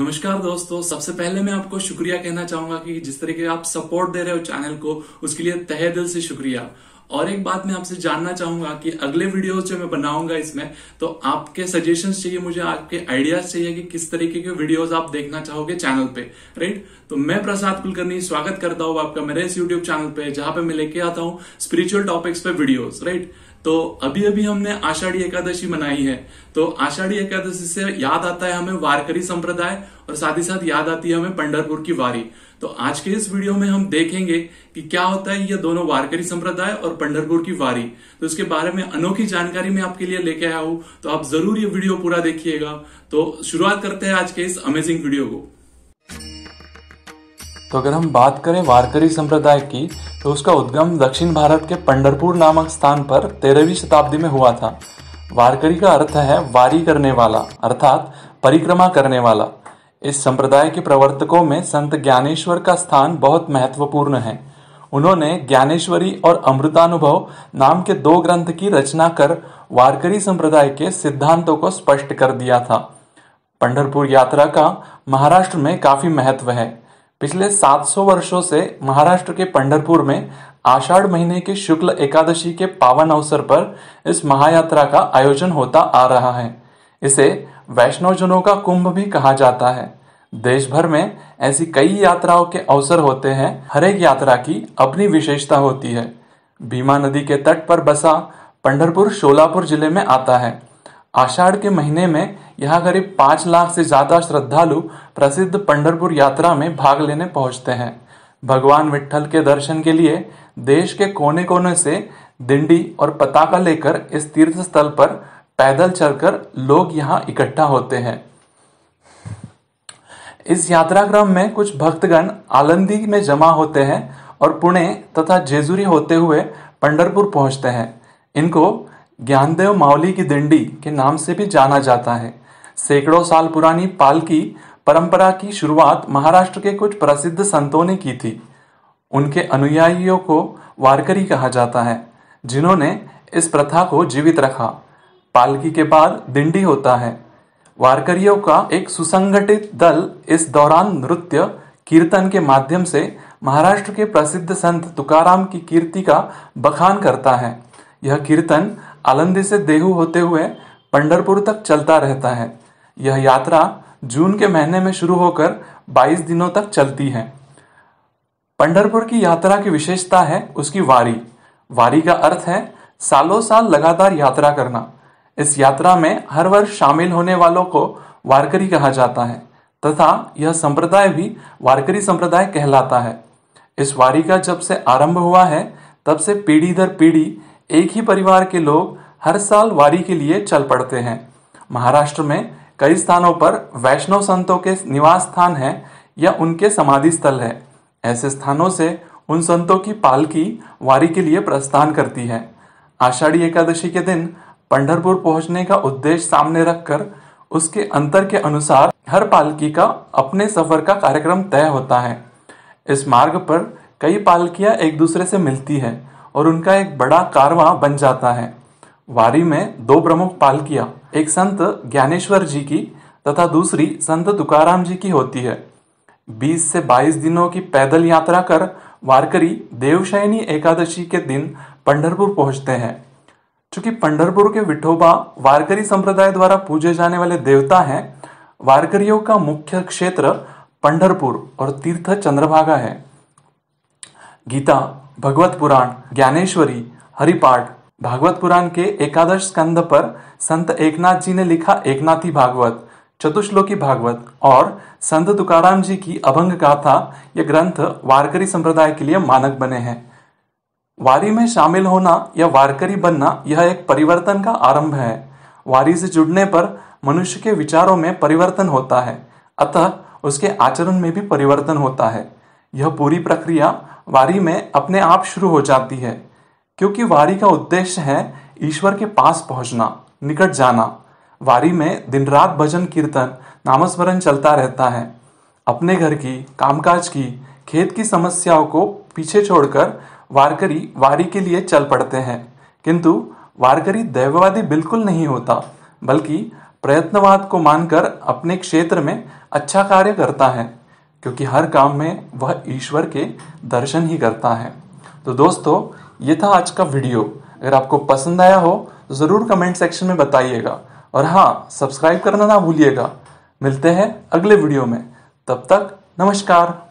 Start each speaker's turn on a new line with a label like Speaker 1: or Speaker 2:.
Speaker 1: नमस्कार दोस्तों सबसे पहले मैं आपको शुक्रिया कहना चाहूंगा कि जिस तरीके आप सपोर्ट दे रहे हो चैनल को उसके लिए तहे दिल से शुक्रिया और एक बात मैं आपसे जानना चाहूंगा कि अगले वीडियो जो मैं बनाऊंगा इसमें तो आपके सजेशंस चाहिए मुझे आपके आइडियाज चाहिए कि किस तरीके के वीडियोस आप देखना चाहोगे चैनल पे राइट तो मैं प्रसाद कुलकर्णी स्वागत करता हूँ आपका मेरे इस यूट्यूब चैनल पे जहां पे मैं लेके आता हूँ स्पिरिचुअल टॉपिक्स पे वीडियोज राइट तो अभी अभी हमने आषाढ़ी एकादशी मनाई है तो आषाढ़ी एकादशी से याद आता है हमें वारकरी संप्रदाय और साथ ही साथ याद आती है हमें पंडरपुर की वारी तो आज के इस वीडियो में हम देखेंगे कि क्या होता है ये दोनों वारकरी संप्रदाय और पंडरपुर की वारी तो इसके बारे में अनोखी जानकारी मैं आपके लिए लेके आया हूं तो आप जरूर ये वीडियो पूरा देखिएगा तो शुरुआत करते हैं आज के इस अमेजिंग वीडियो को तो अगर हम बात करें वारकरी संप्रदाय की तो उसका उद्गम दक्षिण भारत के पंडरपुर नामक स्थान पर तेरहवीं शताब्दी में हुआ था वारकरी का अर्थ है वारी करने वाला अर्थात परिक्रमा करने वाला इस संप्रदाय के प्रवर्तकों में संत ज्ञानेश्वर का स्थान बहुत महत्वपूर्ण है उन्होंने ज्ञानेश्वरी और अमृतानुभव नाम के दो ग्रंथ की रचना कर वारकरी संप्रदाय के सिद्धांतों को स्पष्ट कर दिया था पंडरपुर यात्रा का महाराष्ट्र में काफी महत्व है पिछले 700 वर्षों से महाराष्ट्र के पंडरपुर में आषाढ़ महीने के शुक्ल एकादशी के पावन अवसर पर इस महायात्रा का आयोजन होता आ रहा है इसे वैष्णवजनों का कुंभ भी कहा जाता है देश भर में ऐसी कई यात्राओं के अवसर होते हैं हर एक यात्रा की अपनी विशेषता होती है भीमा नदी के तट पर बसा पंडरपुर शोलापुर जिले में आता है आषाढ़ के महीने में यहाँ करीब पांच लाख से ज़्यादा श्रद्धालु प्रसिद्ध पंडरपुर यात्रा में भाग लेने पहुंचते हैं भगवान विठल के दर्शन के लिए देश के कोने कोने से दिंडी और पताका लेकर इस तीर्थ स्थल पर पैदल चलकर लोग यहाँ इकट्ठा होते हैं इस यात्रा क्रम में कुछ भक्तगण आलंदी में जमा होते हैं और पुणे तथा जेजुरी होते हुए पंडरपुर पहुंचते हैं इनको ज्ञानदेव मावली की दिंडी के नाम से भी जाना जाता है सैकड़ों साल पुरानी पालकी परंपरा की शुरुआत महाराष्ट्र के कुछ प्रसिद्ध संतों ने की थी उनके अनुयायियों को वारकरी कहा जाता है जिन्होंने इस प्रथा को जीवित रखा पालकी के बाद दिंडी होता है वारकरियों का एक सुसंगठित दल इस दौरान नृत्य कीर्तन के माध्यम से महाराष्ट्र के प्रसिद्ध संत तुकाराम की कीर्ति का बखान करता है यह कीर्तन आलंदी से देहू होते हुए पंडरपुर तक चलता रहता है यह यात्रा जून के महीने में शुरू होकर 22 दिनों तक चलती है पंडरपुर की यात्रा की विशेषता है उसकी वारी वारी का अर्थ है सालों साल लगातार यात्रा करना इस यात्रा में हर वर्ष शामिल होने वालों को वारकरी कहा जाता है तथा यह संप्रदाय भी वारकरी संप्रदाय कहलाता है इस वारी का जब से आरंभ हुआ है तब से पीढ़ी दर पीढ़ी एक ही परिवार के लोग हर साल वारी के लिए चल पड़ते हैं महाराष्ट्र में कई स्थानों पर वैष्णव संतों के निवास स्थान है या उनके समाधि स्थल है ऐसे स्थानों से उन संतों की पालकी वारी के लिए प्रस्थान करती है आषाढ़ी एकादशी के दिन पंडरपुर पहुंचने का उद्देश्य सामने रखकर उसके अंतर के अनुसार हर पालकी का अपने सफर का कार्यक्रम तय होता है इस मार्ग पर कई पालकियां एक दूसरे से मिलती है और उनका एक बड़ा कारवा बन जाता है वारी में दो प्रमुख पालकिया एक संत ज्ञानेश्वर जी की तथा दूसरी संत तुकाराम जी की होती है 20 से 22 दिनों की पैदल यात्रा कर वारकरी देवशयनी एकादशी के दिन पंडरपुर पहुंचते हैं चूंकि पंडरपुर के विठोबा वारकरी संप्रदाय द्वारा पूजे जाने वाले देवता हैं वारकरियों का मुख्य क्षेत्र पंडरपुर और तीर्थ चंद्रभागा है गीता भगवत पुराण ज्ञानेश्वरी हरिपाठ भागवत पुराण के एकादश स्कंद पर संत एकनाथ जी ने लिखा एकनाथी भागवत चतुश्लोकी भागवत और संत तुकाराम जी की अभंग गाथा यह ग्रंथ वारकरी संप्रदाय के लिए मानक बने हैं वारी में शामिल होना या वारकरी बनना यह एक परिवर्तन का आरंभ है वारी से जुड़ने पर मनुष्य के विचारों में परिवर्तन होता है अतः उसके आचरण में भी परिवर्तन होता है यह पूरी प्रक्रिया वारी में अपने आप शुरू हो जाती है क्योंकि वारी का उद्देश्य है ईश्वर के पास पहुंचना निकट जाना वारी में दिन रात भजन कीर्तन नामस्मरण चलता रहता है अपने घर की कामकाज की खेत की समस्याओं को पीछे छोड़कर वारकरी वारी के लिए चल पड़ते हैं किंतु वारकरी दैववादी बिल्कुल नहीं होता बल्कि प्रयत्नवाद को मानकर अपने क्षेत्र में अच्छा कार्य करता है क्योंकि हर काम में वह ईश्वर के दर्शन ही करता है तो दोस्तों ये था आज का वीडियो अगर आपको पसंद आया हो तो ज़रूर कमेंट सेक्शन में बताइएगा और हाँ सब्सक्राइब करना ना भूलिएगा मिलते हैं अगले वीडियो में तब तक नमस्कार